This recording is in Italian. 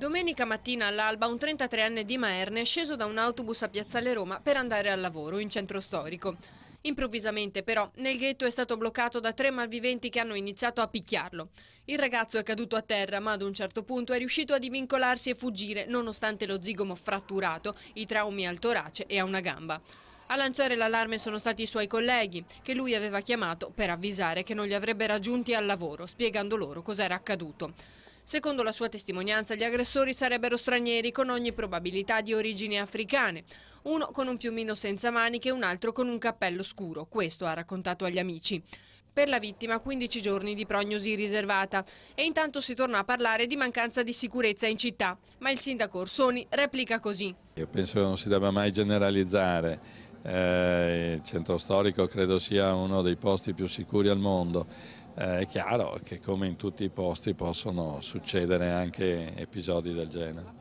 Domenica mattina all'alba un 33enne di Maerne è sceso da un autobus a Piazzale Roma per andare al lavoro in centro storico. Improvvisamente però nel ghetto è stato bloccato da tre malviventi che hanno iniziato a picchiarlo. Il ragazzo è caduto a terra ma ad un certo punto è riuscito a divincolarsi e fuggire nonostante lo zigomo fratturato, i traumi al torace e a una gamba. A lanciare l'allarme sono stati i suoi colleghi, che lui aveva chiamato per avvisare che non li avrebbe raggiunti al lavoro, spiegando loro cosa era accaduto. Secondo la sua testimonianza gli aggressori sarebbero stranieri con ogni probabilità di origini africane, uno con un piumino senza maniche e un altro con un cappello scuro, questo ha raccontato agli amici. Per la vittima 15 giorni di prognosi riservata e intanto si torna a parlare di mancanza di sicurezza in città, ma il sindaco Orsoni replica così. Io penso che non si debba mai generalizzare, eh, il centro storico credo sia uno dei posti più sicuri al mondo. Eh, è chiaro che come in tutti i posti possono succedere anche episodi del genere.